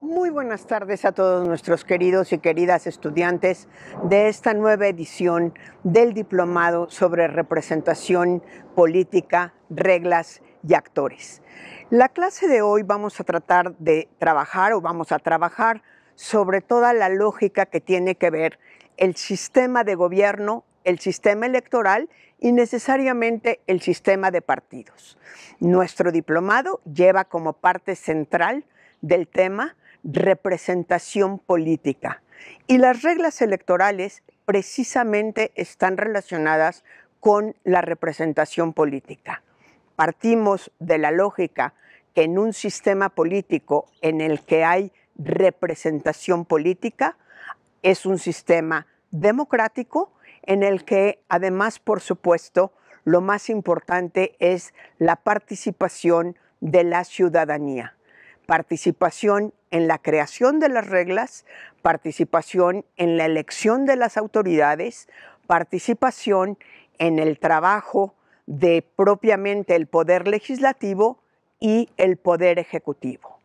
Muy buenas tardes a todos nuestros queridos y queridas estudiantes de esta nueva edición del Diplomado sobre Representación Política, Reglas y Actores. La clase de hoy vamos a tratar de trabajar o vamos a trabajar sobre toda la lógica que tiene que ver el sistema de gobierno el sistema electoral y necesariamente el sistema de partidos. Nuestro diplomado lleva como parte central del tema representación política y las reglas electorales precisamente están relacionadas con la representación política. Partimos de la lógica que en un sistema político en el que hay representación política es un sistema democrático en el que además, por supuesto, lo más importante es la participación de la ciudadanía. Participación en la creación de las reglas, participación en la elección de las autoridades, participación en el trabajo de propiamente el poder legislativo y el poder ejecutivo.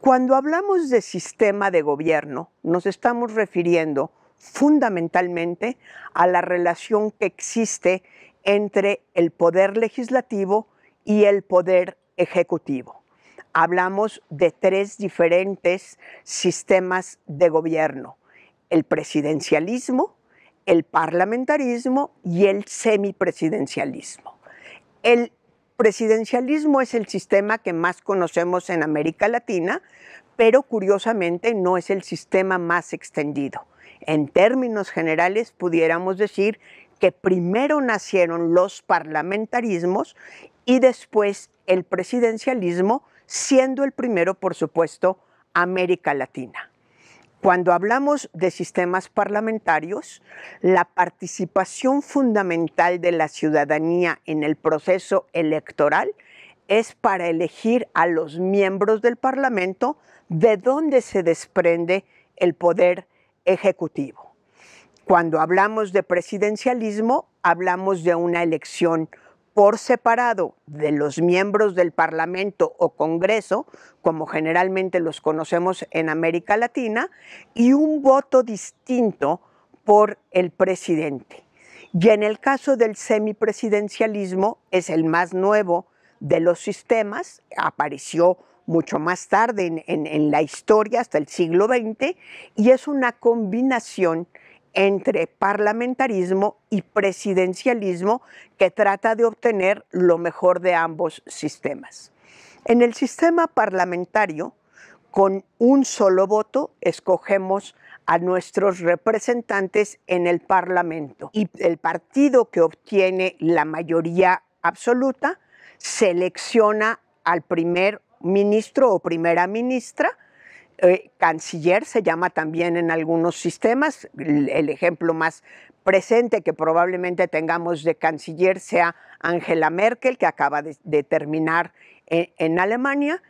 Cuando hablamos de sistema de gobierno, nos estamos refiriendo fundamentalmente a la relación que existe entre el poder legislativo y el poder ejecutivo. Hablamos de tres diferentes sistemas de gobierno, el presidencialismo, el parlamentarismo y el semipresidencialismo. El presidencialismo es el sistema que más conocemos en América Latina, pero curiosamente no es el sistema más extendido. En términos generales, pudiéramos decir que primero nacieron los parlamentarismos y después el presidencialismo, siendo el primero, por supuesto, América Latina. Cuando hablamos de sistemas parlamentarios, la participación fundamental de la ciudadanía en el proceso electoral es para elegir a los miembros del Parlamento, de donde se desprende el poder ejecutivo. Cuando hablamos de presidencialismo, hablamos de una elección por separado de los miembros del Parlamento o Congreso, como generalmente los conocemos en América Latina, y un voto distinto por el presidente. Y en el caso del semipresidencialismo, es el más nuevo de los sistemas, apareció mucho más tarde en, la historia, hasta el siglo XX, y es una combinación entre parlamentarismo y presidencialismo que trata de obtener lo mejor de ambos sistemas. En el sistema parlamentario, con un solo voto, escogemos a nuestros representantes en el Parlamento y el partido que obtiene la mayoría absoluta selecciona al primer ministro o primera ministra, eh, canciller se llama también en algunos sistemas, el, ejemplo más presente que probablemente tengamos de canciller sea Angela Merkel, que acaba de, terminar e, en Alemania,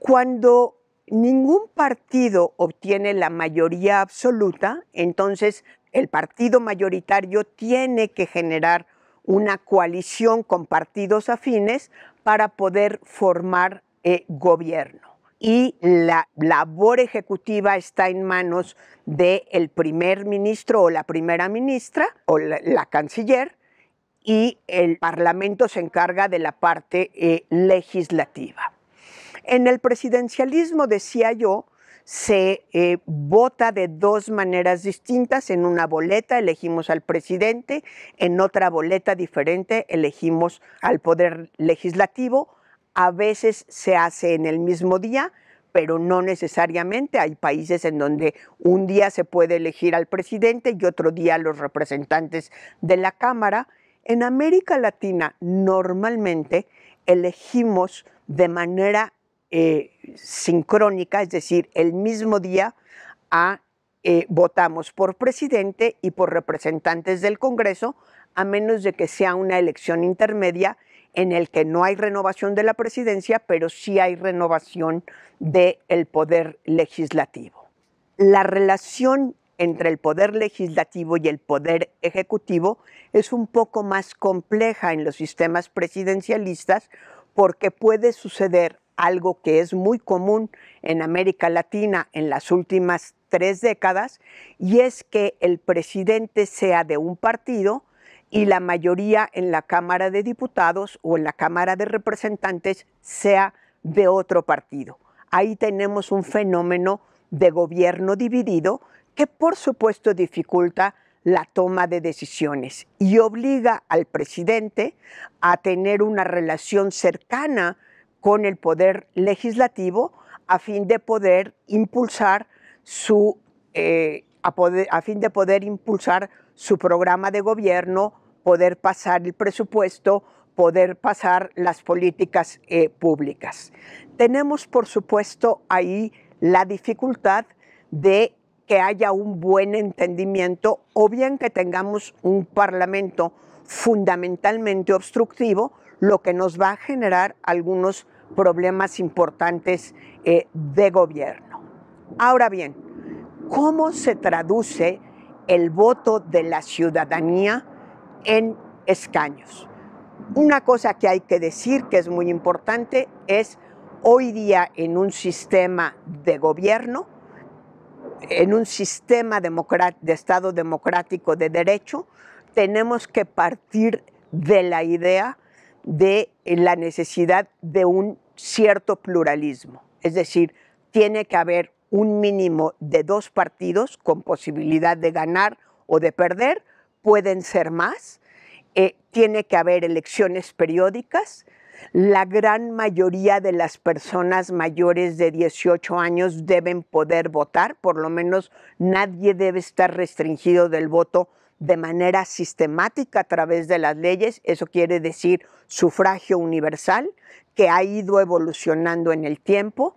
cuando ningún partido obtiene la mayoría absoluta, entonces el partido mayoritario tiene que generar una coalición con partidos afines para poder formar eh, gobierno y la labor ejecutiva está en manos del primer ministro o la primera ministra o la, canciller y el Parlamento se encarga de la parte eh, legislativa. En el presidencialismo, decía yo, se eh, vota de dos maneras distintas. En una boleta elegimos al presidente, en otra boleta diferente elegimos al poder legislativo a veces se hace en el mismo día, pero no necesariamente. Hay países en donde un día se puede elegir al presidente y otro día a los representantes de la Cámara. En América Latina normalmente elegimos de manera eh, sincrónica, es decir, el mismo día eh, votamos por presidente y por representantes del Congreso, a menos de que sea una elección intermedia en el que no hay renovación de la presidencia, pero sí hay renovación del poder legislativo. La relación entre el poder legislativo y el poder ejecutivo es un poco más compleja en los sistemas presidencialistas porque puede suceder algo que es muy común en América Latina en las últimas tres décadas, y es que el presidente sea de un partido y la mayoría en la Cámara de Diputados o en la Cámara de Representantes sea de otro partido. Ahí tenemos un fenómeno de gobierno dividido que por supuesto dificulta la toma de decisiones y obliga al presidente a tener una relación cercana con el poder legislativo a fin de poder impulsar su eh, a, fin de poder impulsar su programa de gobierno, poder pasar el presupuesto, poder pasar las políticas eh, públicas. Tenemos, por supuesto, ahí la dificultad de que haya un buen entendimiento o bien que tengamos un Parlamento fundamentalmente obstructivo, lo que nos va a generar algunos problemas importantes eh, de gobierno. Ahora bien, cómo se traduce el voto de la ciudadanía en escaños. Una cosa que hay que decir que es muy importante es hoy día en un sistema de gobierno, en un sistema de Estado democrático de derecho, tenemos que partir de la idea de la necesidad de un cierto pluralismo. Es decir, tiene que haber un mínimo de dos partidos con posibilidad de ganar o de perder, pueden ser más. Eh, tiene que haber elecciones periódicas. La gran mayoría de las personas mayores de 18 años deben poder votar, por lo menos nadie debe estar restringido del voto de manera sistemática a través de las leyes, eso quiere decir sufragio universal, que ha ido evolucionando en el tiempo.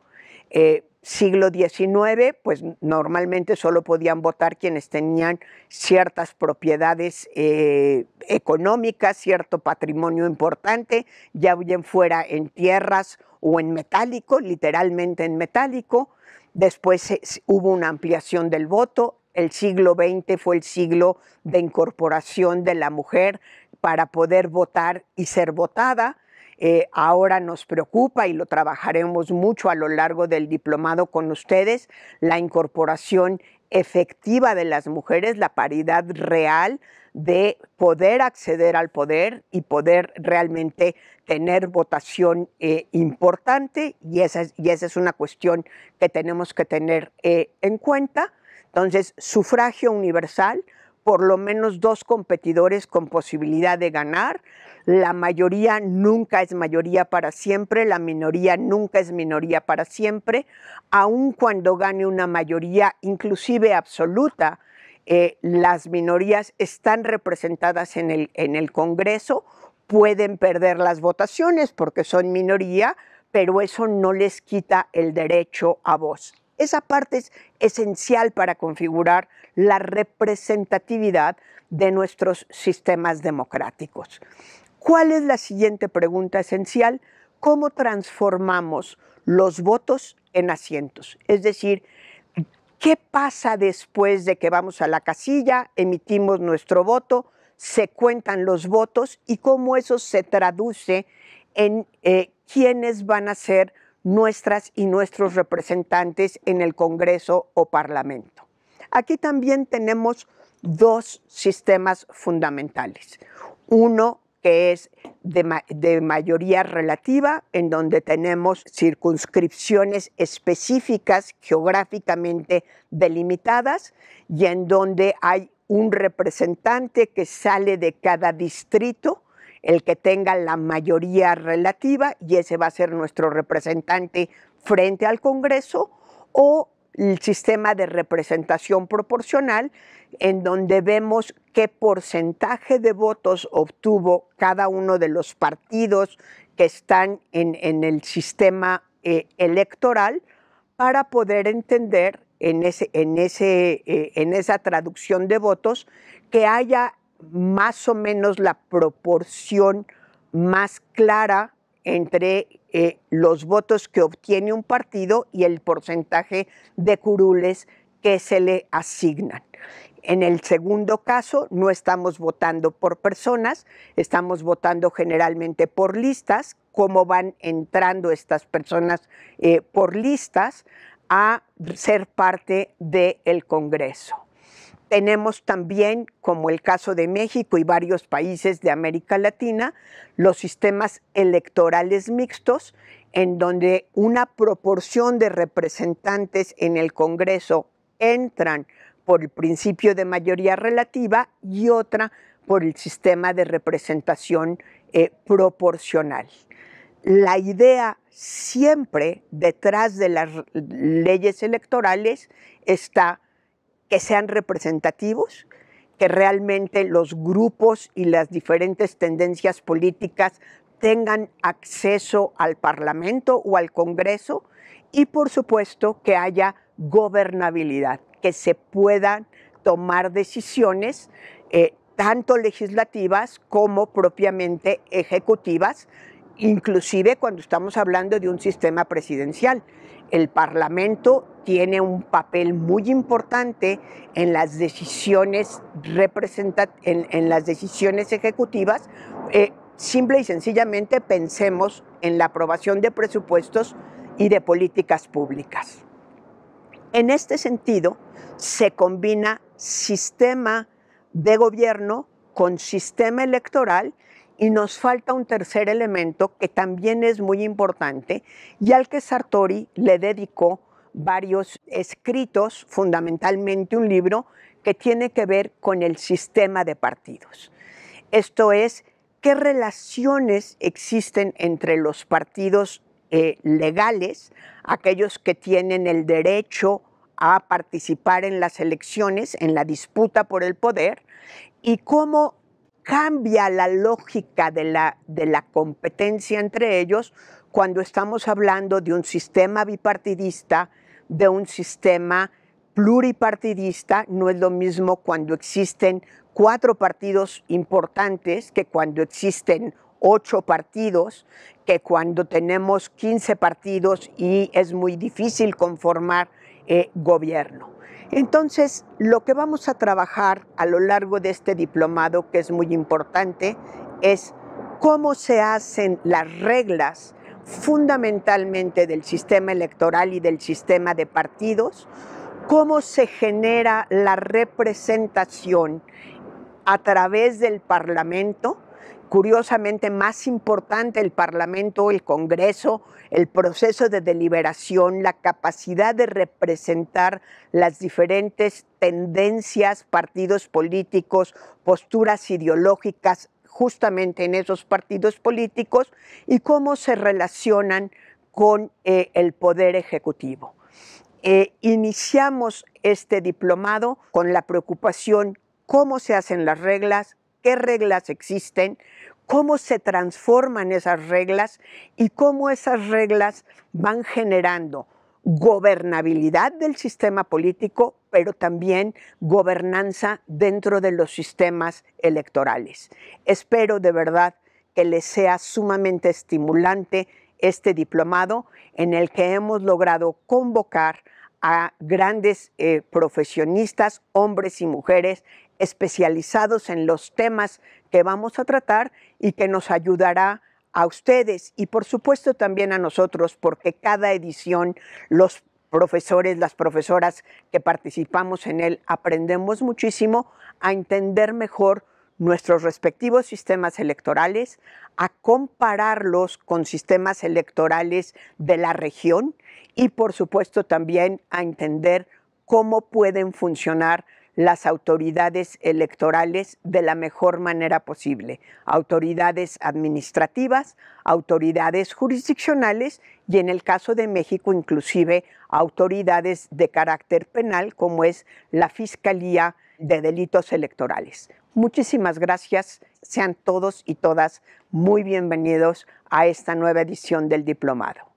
Eh, siglo XIX, pues normalmente solo podían votar quienes tenían ciertas propiedades eh, económicas, cierto patrimonio importante, ya bien fuera en tierras o en metálico, literalmente en metálico. Después hubo una ampliación del voto. El siglo XX fue el siglo de incorporación de la mujer para poder votar y ser votada eh, ahora nos preocupa y lo trabajaremos mucho a lo largo del diplomado con ustedes, la incorporación efectiva de las mujeres, la paridad real de poder acceder al poder y poder realmente tener votación eh, importante y esa, es, y esa, es, una cuestión que tenemos que tener eh, en cuenta. Entonces, sufragio universal, por lo menos dos competidores con posibilidad de ganar. La mayoría nunca es mayoría para siempre, la minoría nunca es minoría para siempre, aun cuando gane una mayoría inclusive absoluta. Eh, las minorías están representadas en el, en el Congreso, pueden perder las votaciones porque son minoría, pero eso no les quita el derecho a voz. Esa parte es esencial para configurar la representatividad de nuestros sistemas democráticos. ¿Cuál es la siguiente pregunta esencial? ¿Cómo transformamos los votos en asientos? Es decir, ¿qué pasa después de que vamos a la casilla, emitimos nuestro voto, se cuentan los votos y cómo eso se traduce en eh, quiénes van a ser nuestras y nuestros representantes en el Congreso o Parlamento. Aquí también tenemos dos sistemas fundamentales. Uno que es de, de, mayoría relativa, en donde tenemos circunscripciones específicas geográficamente delimitadas y en donde hay un representante que sale de cada distrito el que tenga la mayoría relativa y ese va a ser nuestro representante frente al Congreso o el sistema de representación proporcional en donde vemos qué porcentaje de votos obtuvo cada uno de los partidos que están en, el sistema eh, electoral para poder entender en, ese, en, ese, eh, en esa traducción de votos que haya más o menos la proporción más clara entre eh, los votos que obtiene un partido y el porcentaje de curules que se le asignan. En el segundo caso, no estamos votando por personas, estamos votando generalmente por listas, cómo van entrando estas personas eh, por listas a ser parte del Congreso tenemos también, como el caso de México y varios países de América Latina, los sistemas electorales mixtos, en donde una proporción de representantes en el Congreso entran por el principio de mayoría relativa y otra por el sistema de representación eh, proporcional. La idea siempre detrás de las leyes electorales está que sean representativos, que realmente los grupos y las diferentes tendencias políticas tengan acceso al Parlamento o al Congreso y por supuesto que haya gobernabilidad, que se puedan tomar decisiones eh, tanto legislativas como propiamente ejecutivas inclusive cuando estamos hablando de un sistema presidencial. El Parlamento tiene un papel muy importante en las decisiones, en, en las decisiones ejecutivas. Eh, simple y sencillamente pensemos en la aprobación de presupuestos y de políticas públicas. En este sentido, se combina sistema de gobierno con sistema electoral y nos falta un tercer elemento que también es muy importante y al que Sartori le dedicó varios escritos, fundamentalmente un libro que tiene que ver con el sistema de partidos. Esto es, qué relaciones existen entre los partidos eh, legales, aquellos que tienen el derecho a participar en las elecciones, en la disputa por el poder, y cómo cambia la lógica de la, de la competencia entre ellos cuando estamos hablando de un sistema bipartidista, de un sistema pluripartidista, no es lo mismo cuando existen cuatro partidos importantes que cuando existen ocho partidos, que cuando tenemos 15 partidos y es muy difícil conformar eh, gobierno. Entonces, lo que vamos a trabajar a lo largo de este diplomado, que es muy importante, es cómo se hacen las reglas fundamentalmente del sistema electoral y del sistema de partidos, cómo se genera la representación a través del Parlamento, curiosamente más importante el Parlamento, el Congreso, el proceso de deliberación, la capacidad de representar las diferentes tendencias, partidos políticos, posturas ideológicas justamente en esos partidos políticos y cómo se relacionan con eh, el poder ejecutivo. Eh, iniciamos este diplomado con la preocupación cómo se hacen las reglas, qué reglas existen, cómo se transforman esas reglas y cómo esas reglas van generando gobernabilidad del sistema político, pero también gobernanza dentro de los sistemas electorales. Espero de verdad que les sea sumamente estimulante este diplomado en el que hemos logrado convocar a grandes eh, profesionistas, hombres y mujeres, especializados en los temas que vamos a tratar y que nos ayudará a ustedes y por supuesto también a nosotros, porque cada edición los profesores, las profesoras que participamos en él, aprendemos muchísimo a entender mejor nuestros respectivos sistemas electorales, a compararlos con sistemas electorales de la región y por supuesto también a entender cómo pueden funcionar las autoridades electorales de la mejor manera posible, autoridades administrativas, autoridades jurisdiccionales y en el caso de México inclusive autoridades de carácter penal como es la Fiscalía de Delitos Electorales. Muchísimas gracias, sean todos y todas muy bienvenidos a esta nueva edición del Diplomado.